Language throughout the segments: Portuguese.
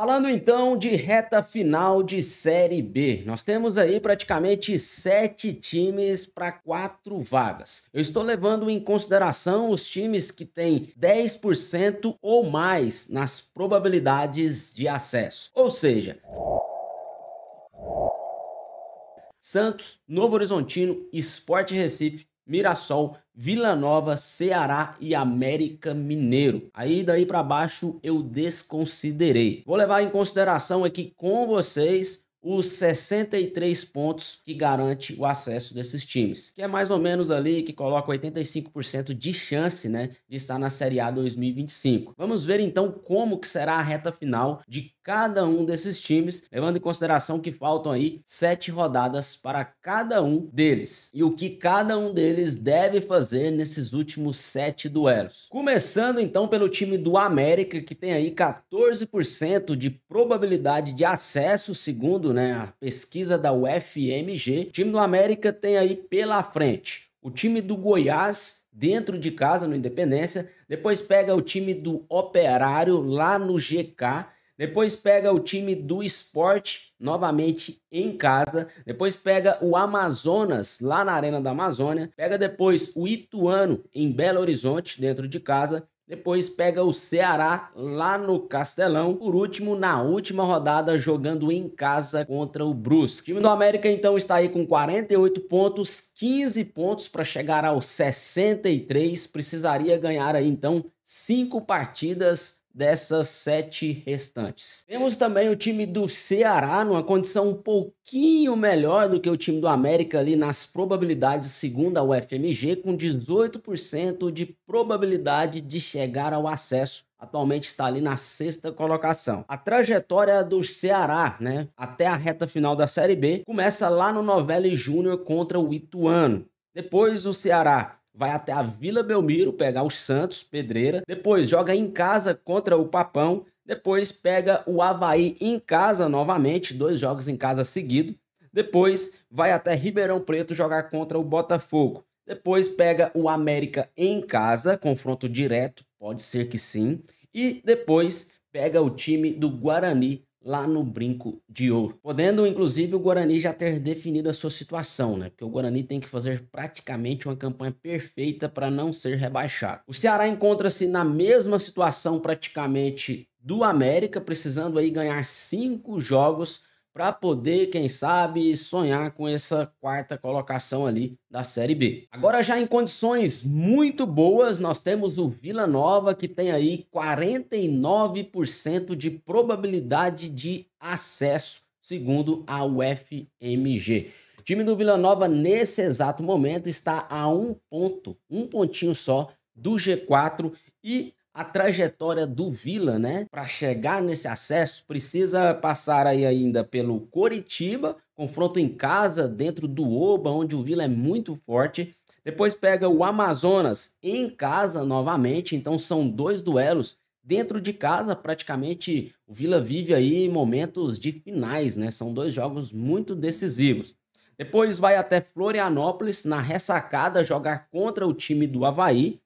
Falando então de reta final de Série B, nós temos aí praticamente sete times para quatro vagas. Eu estou levando em consideração os times que têm 10% ou mais nas probabilidades de acesso. Ou seja, Santos, Novo Horizontino, Sport Recife, Mirassol, Vila Nova, Ceará e América Mineiro. Aí daí para baixo eu desconsiderei. Vou levar em consideração aqui com vocês os 63 pontos que garante o acesso desses times, que é mais ou menos ali que coloca 85% de chance, né, de estar na Série A 2025. Vamos ver então como que será a reta final de cada um desses times, levando em consideração que faltam aí sete rodadas para cada um deles e o que cada um deles deve fazer nesses últimos sete duelos. Começando então pelo time do América, que tem aí 14% de probabilidade de acesso, segundo né, a pesquisa da UFMG, o time do América tem aí pela frente o time do Goiás dentro de casa no Independência, depois pega o time do Operário lá no GK, depois pega o time do Esporte novamente em casa, depois pega o Amazonas lá na Arena da Amazônia, pega depois o Ituano em Belo Horizonte dentro de casa depois pega o Ceará lá no Castelão. Por último, na última rodada, jogando em casa contra o Brusque. O time do América então está aí com 48 pontos, 15 pontos para chegar aos 63. Precisaria ganhar aí então cinco partidas dessas sete restantes. Temos também o time do Ceará numa condição um pouquinho melhor do que o time do América ali nas probabilidades, segundo a UFMG, com 18% de probabilidade de chegar ao acesso atualmente está ali na sexta colocação. A trajetória do Ceará, né, até a reta final da Série B, começa lá no Novelli Júnior contra o Ituano. Depois o Ceará vai até a Vila Belmiro pegar o Santos, Pedreira, depois joga em casa contra o Papão, depois pega o Havaí em casa novamente, dois jogos em casa seguido, depois vai até Ribeirão Preto jogar contra o Botafogo, depois pega o América em casa, confronto direto, pode ser que sim, e depois pega o time do Guarani lá no Brinco de Ouro. Podendo, inclusive, o Guarani já ter definido a sua situação, né? Porque o Guarani tem que fazer praticamente uma campanha perfeita para não ser rebaixado. O Ceará encontra-se na mesma situação praticamente do América, precisando aí ganhar cinco jogos para poder, quem sabe, sonhar com essa quarta colocação ali da Série B. Agora já em condições muito boas, nós temos o Vila Nova que tem aí 49% de probabilidade de acesso, segundo a UFMG. O time do Vila Nova nesse exato momento está a um ponto, um pontinho só do G4 e a trajetória do Vila, né? Para chegar nesse acesso, precisa passar aí ainda pelo Coritiba, confronto em casa, dentro do Oba, onde o Vila é muito forte. Depois pega o Amazonas em casa novamente, então são dois duelos dentro de casa, praticamente o Vila vive aí momentos de finais, né? São dois jogos muito decisivos. Depois vai até Florianópolis na ressacada jogar contra o time do Havaí.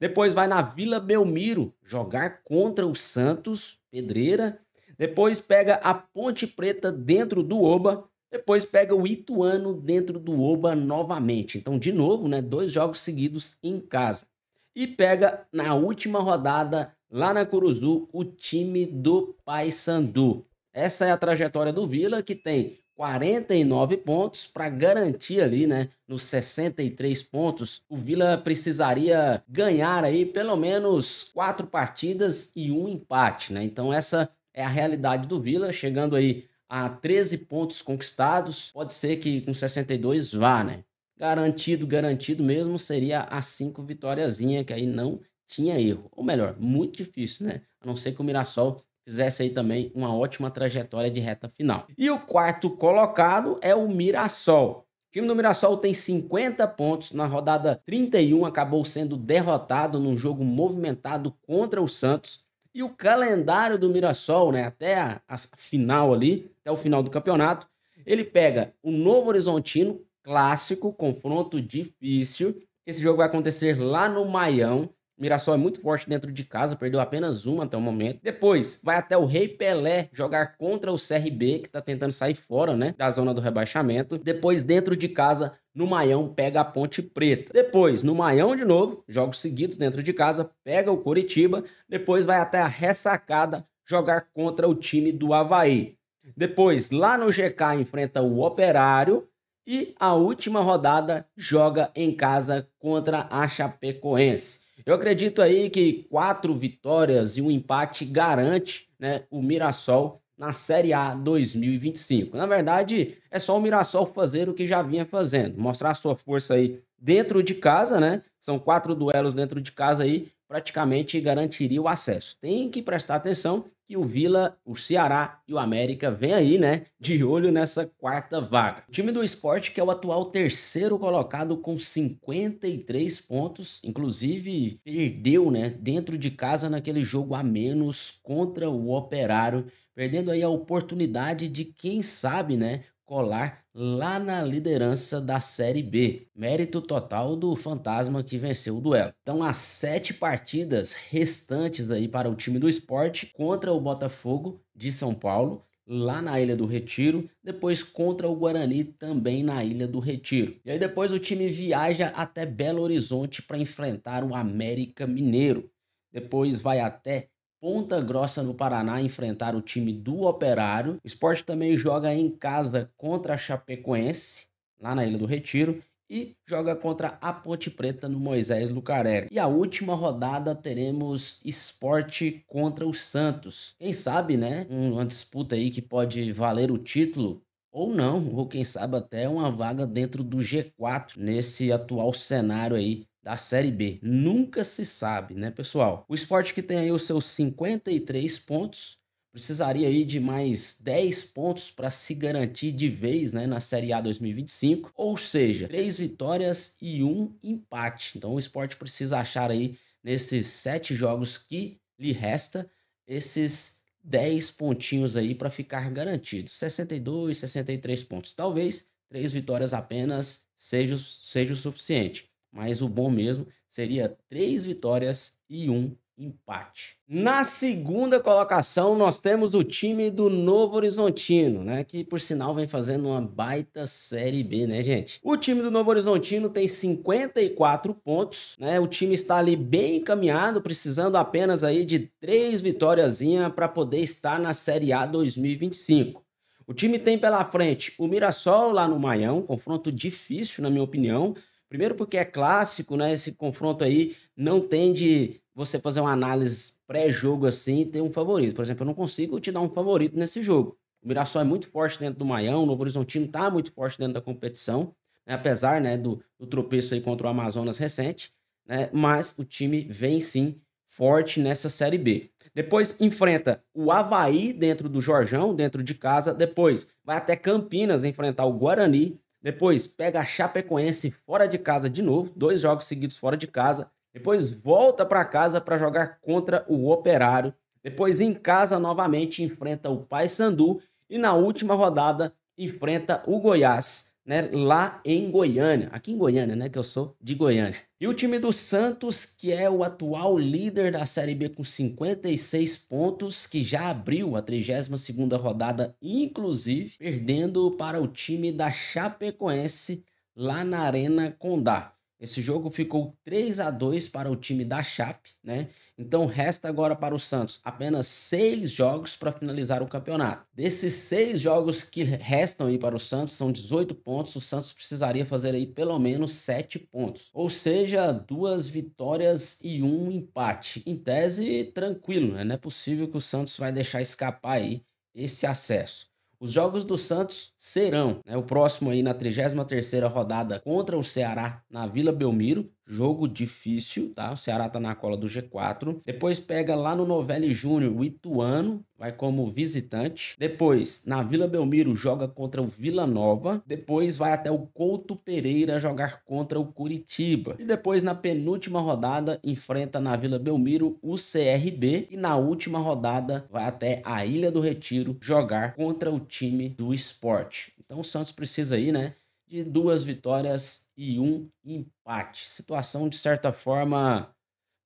Depois vai na Vila Belmiro jogar contra o Santos, Pedreira. Depois pega a Ponte Preta dentro do Oba. Depois pega o Ituano dentro do Oba novamente. Então, de novo, né, dois jogos seguidos em casa. E pega na última rodada, lá na Curuzu, o time do Paysandu. Essa é a trajetória do Vila, que tem 49 pontos para garantir ali, né, nos 63 pontos. O Vila precisaria ganhar aí pelo menos quatro partidas e um empate, né? Então essa é a realidade do Vila, chegando aí a 13 pontos conquistados. Pode ser que com 62 vá, né? Garantido, garantido mesmo seria a cinco vitóriazinha que aí não tinha erro. Ou melhor, muito difícil, né? A não ser que o Mirassol fizesse aí também uma ótima trajetória de reta final. E o quarto colocado é o Mirassol. O time do Mirassol tem 50 pontos. Na rodada 31, acabou sendo derrotado num jogo movimentado contra o Santos. E o calendário do Mirassol, né, até a, a final ali, até o final do campeonato, ele pega o Novo Horizontino, clássico, confronto difícil. Esse jogo vai acontecer lá no Maião. Mirassol é muito forte dentro de casa, perdeu apenas uma até o momento. Depois, vai até o Rei Pelé jogar contra o CRB, que tá tentando sair fora, né, da zona do rebaixamento. Depois, dentro de casa, no Maião pega a Ponte Preta. Depois, no Maião de novo, jogos seguidos dentro de casa, pega o Coritiba, depois vai até a Ressacada jogar contra o time do Havaí. Depois, lá no GK enfrenta o Operário e a última rodada joga em casa contra a Chapecoense. Eu acredito aí que quatro vitórias e um empate garante né, o Mirassol na Série A 2025. Na verdade, é só o Mirassol fazer o que já vinha fazendo, mostrar sua força aí dentro de casa, né? São quatro duelos dentro de casa aí praticamente garantiria o acesso. Tem que prestar atenção que o Vila, o Ceará e o América vem aí, né, de olho nessa quarta vaga. O time do esporte, que é o atual terceiro colocado com 53 pontos, inclusive perdeu, né, dentro de casa naquele jogo a menos contra o Operário, perdendo aí a oportunidade de, quem sabe, né, colar lá na liderança da Série B. Mérito total do Fantasma que venceu o duelo. Então, as sete partidas restantes aí para o time do esporte contra o Botafogo de São Paulo. Lá na Ilha do Retiro, depois contra o Guarani também na Ilha do Retiro. E aí depois o time viaja até Belo Horizonte para enfrentar o América Mineiro. Depois vai até Ponta Grossa no Paraná enfrentar o time do Operário. O esporte também joga em casa contra a Chapecoense, lá na Ilha do Retiro. E joga contra a Ponte Preta no Moisés Lucarelli. E a última rodada teremos esporte contra o Santos. Quem sabe, né? Uma disputa aí que pode valer o título ou não, ou quem sabe até uma vaga dentro do G4 nesse atual cenário aí da Série B. Nunca se sabe, né, pessoal? O esporte que tem aí os seus 53 pontos precisaria aí de mais 10 pontos para se garantir de vez né, na Série A 2025, ou seja, três vitórias e um empate. Então o esporte precisa achar aí nesses sete jogos que lhe resta esses 10 pontinhos aí para ficar garantido. 62, 63 pontos. Talvez três vitórias apenas seja, seja o suficiente. Mas o bom mesmo seria três vitórias e um empate. Na segunda colocação, nós temos o time do Novo Horizontino, né? Que por sinal vem fazendo uma baita série B, né, gente? O time do Novo Horizontino tem 54 pontos, né? O time está ali bem encaminhado, precisando apenas aí de três vitórias para poder estar na Série A 2025. O time tem pela frente o Mirassol lá no Maião, confronto difícil, na minha opinião. Primeiro porque é clássico, né? Esse confronto aí não tende você fazer uma análise pré-jogo assim tem um favorito. Por exemplo, eu não consigo te dar um favorito nesse jogo. O Mirassol é muito forte dentro do Maião, o Novo Horizontino está muito forte dentro da competição, né? apesar né, do, do tropeço aí contra o Amazonas recente, né? mas o time vem sim forte nessa Série B. Depois enfrenta o Havaí dentro do Jorjão, dentro de casa. Depois vai até Campinas enfrentar o Guarani. Depois pega a Chapecoense fora de casa de novo, dois jogos seguidos fora de casa. Depois volta para casa para jogar contra o Operário. Depois em casa novamente enfrenta o Paysandu e na última rodada enfrenta o Goiás, né, lá em Goiânia. Aqui em Goiânia, né, que eu sou de Goiânia. E o time do Santos, que é o atual líder da Série B com 56 pontos, que já abriu a 32ª rodada inclusive, perdendo para o time da Chapecoense lá na Arena Condá. Esse jogo ficou 3 a 2 para o time da Chape, né? Então resta agora para o Santos apenas seis jogos para finalizar o campeonato. Desses seis jogos que restam aí para o Santos, são 18 pontos, o Santos precisaria fazer aí pelo menos 7 pontos. Ou seja, duas vitórias e um empate. Em tese, tranquilo, né? Não é possível que o Santos vai deixar escapar aí esse acesso. Os jogos do Santos serão né, o próximo aí na 33ª rodada contra o Ceará na Vila Belmiro Jogo difícil, tá? O Ceará tá na cola do G4. Depois pega lá no Novelli Júnior o Ituano, vai como visitante. Depois, na Vila Belmiro, joga contra o Vila Nova. Depois vai até o Couto Pereira jogar contra o Curitiba. E depois, na penúltima rodada, enfrenta na Vila Belmiro o CRB. E na última rodada, vai até a Ilha do Retiro jogar contra o time do esporte. Então o Santos precisa aí, né? de duas vitórias e um empate. Situação, de certa forma,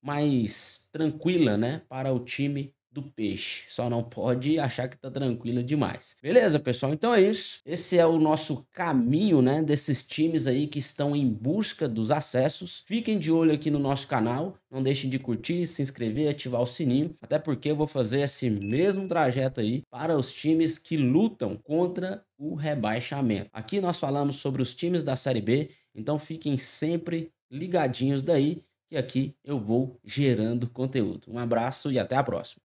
mais tranquila né, para o time do peixe. Só não pode achar que tá tranquila demais. Beleza, pessoal? Então é isso. Esse é o nosso caminho, né, desses times aí que estão em busca dos acessos. Fiquem de olho aqui no nosso canal. Não deixem de curtir, se inscrever, ativar o sininho, até porque eu vou fazer esse mesmo trajeto aí para os times que lutam contra o rebaixamento. Aqui nós falamos sobre os times da Série B, então fiquem sempre ligadinhos daí que aqui eu vou gerando conteúdo. Um abraço e até a próxima.